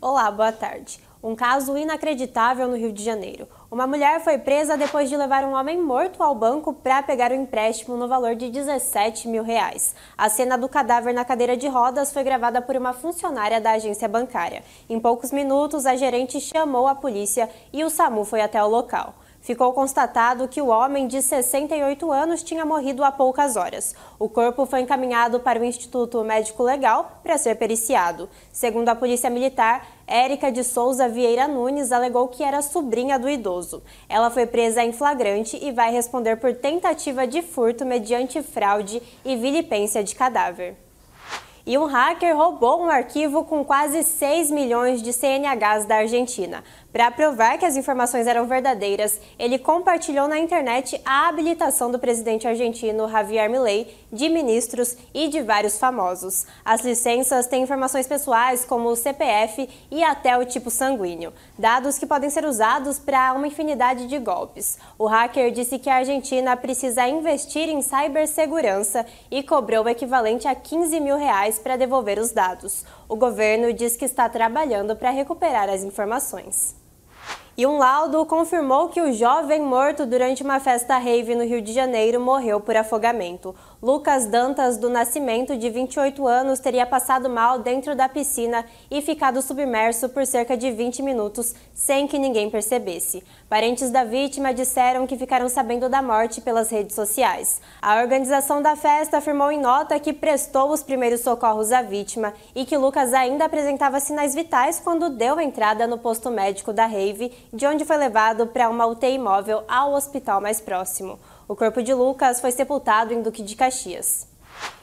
Olá, boa tarde. Um caso inacreditável no Rio de Janeiro. Uma mulher foi presa depois de levar um homem morto ao banco para pegar um empréstimo no valor de 17 mil reais. A cena do cadáver na cadeira de rodas foi gravada por uma funcionária da agência bancária. Em poucos minutos, a gerente chamou a polícia e o SAMU foi até o local ficou constatado que o homem de 68 anos tinha morrido há poucas horas. O corpo foi encaminhado para o Instituto Médico Legal para ser periciado. Segundo a Polícia Militar, Érica de Souza Vieira Nunes alegou que era sobrinha do idoso. Ela foi presa em flagrante e vai responder por tentativa de furto mediante fraude e vilipência de cadáver. E um hacker roubou um arquivo com quase 6 milhões de CNHs da Argentina. Para provar que as informações eram verdadeiras, ele compartilhou na internet a habilitação do presidente argentino Javier Milei, de ministros e de vários famosos. As licenças têm informações pessoais como o CPF e até o tipo sanguíneo, dados que podem ser usados para uma infinidade de golpes. O hacker disse que a Argentina precisa investir em cibersegurança e cobrou o equivalente a 15 mil reais para devolver os dados. O governo diz que está trabalhando para recuperar as informações e um laudo confirmou que o jovem morto durante uma festa rave no Rio de Janeiro morreu por afogamento. Lucas Dantas do Nascimento, de 28 anos, teria passado mal dentro da piscina e ficado submerso por cerca de 20 minutos sem que ninguém percebesse. Parentes da vítima disseram que ficaram sabendo da morte pelas redes sociais. A organização da festa afirmou em nota que prestou os primeiros socorros à vítima e que Lucas ainda apresentava sinais vitais quando deu entrada no posto médico da Rave de onde foi levado para uma UTI móvel ao hospital mais próximo. O corpo de Lucas foi sepultado em Duque de Caxias.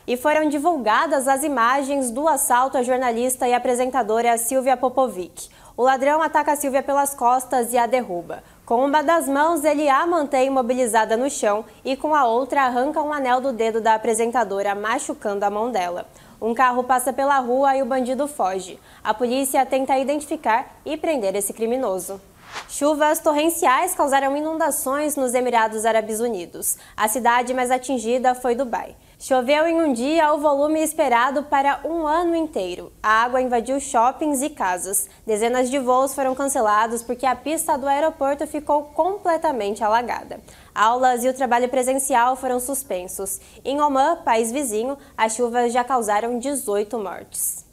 E foram divulgadas as imagens do assalto à jornalista e apresentadora Silvia Popovic. O ladrão ataca a Silvia pelas costas e a derruba. Com uma das mãos, ele a mantém imobilizada no chão e com a outra arranca um anel do dedo da apresentadora, machucando a mão dela. Um carro passa pela rua e o bandido foge. A polícia tenta identificar e prender esse criminoso. Chuvas torrenciais causaram inundações nos Emirados Árabes Unidos. A cidade mais atingida foi Dubai. Choveu em um dia o volume esperado para um ano inteiro. A água invadiu shoppings e casas. Dezenas de voos foram cancelados porque a pista do aeroporto ficou completamente alagada. Aulas e o trabalho presencial foram suspensos. Em Oman, país vizinho, as chuvas já causaram 18 mortes.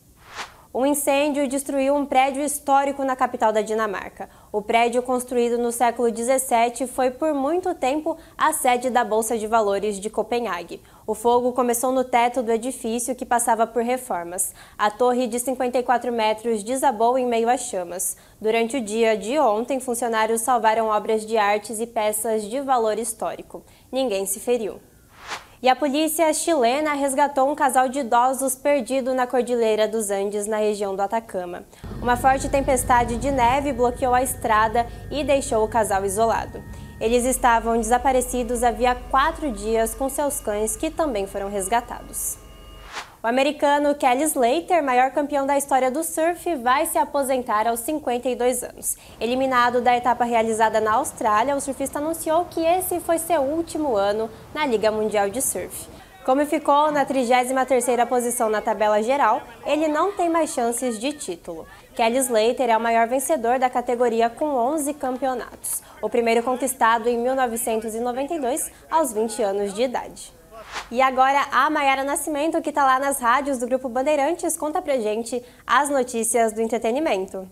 Um incêndio destruiu um prédio histórico na capital da Dinamarca. O prédio, construído no século XVII, foi por muito tempo a sede da Bolsa de Valores de Copenhague. O fogo começou no teto do edifício que passava por reformas. A torre de 54 metros desabou em meio às chamas. Durante o dia de ontem, funcionários salvaram obras de artes e peças de valor histórico. Ninguém se feriu. E a polícia chilena resgatou um casal de idosos perdido na Cordilheira dos Andes, na região do Atacama. Uma forte tempestade de neve bloqueou a estrada e deixou o casal isolado. Eles estavam desaparecidos havia quatro dias com seus cães, que também foram resgatados. O americano Kelly Slater, maior campeão da história do surf, vai se aposentar aos 52 anos. Eliminado da etapa realizada na Austrália, o surfista anunciou que esse foi seu último ano na Liga Mundial de Surf. Como ficou na 33ª posição na tabela geral, ele não tem mais chances de título. Kelly Slater é o maior vencedor da categoria com 11 campeonatos, o primeiro conquistado em 1992, aos 20 anos de idade. E agora a Maiara Nascimento, que está lá nas rádios do Grupo Bandeirantes, conta pra gente as notícias do entretenimento.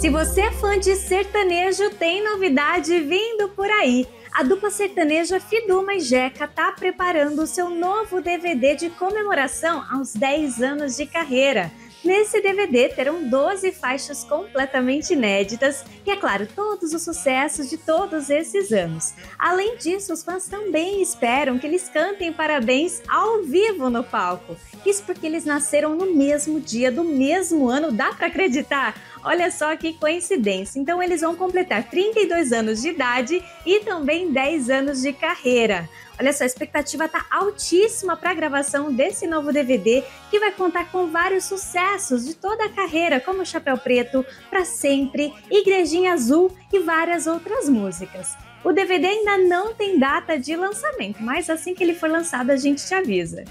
Se você é fã de sertanejo, tem novidade vindo por aí. A dupla sertaneja Fiduma e Jeca está preparando o seu novo DVD de comemoração aos 10 anos de carreira. Nesse DVD terão 12 faixas completamente inéditas e, é claro, todos os sucessos de todos esses anos. Além disso, os fãs também esperam que eles cantem parabéns ao vivo no palco. Isso porque eles nasceram no mesmo dia do mesmo ano, dá para acreditar? Olha só que coincidência. Então eles vão completar 32 anos de idade e também 10 anos de carreira. Olha só, a expectativa está altíssima para a gravação desse novo DVD que vai contar com vários sucessos de toda a carreira, como Chapéu Preto, Para Sempre, Igrejinha Azul e várias outras músicas. O DVD ainda não tem data de lançamento, mas assim que ele for lançado a gente te avisa.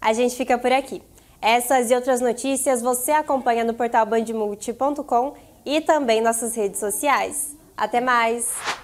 A gente fica por aqui. Essas e outras notícias você acompanha no portal bandmulti.com e também nossas redes sociais. Até mais!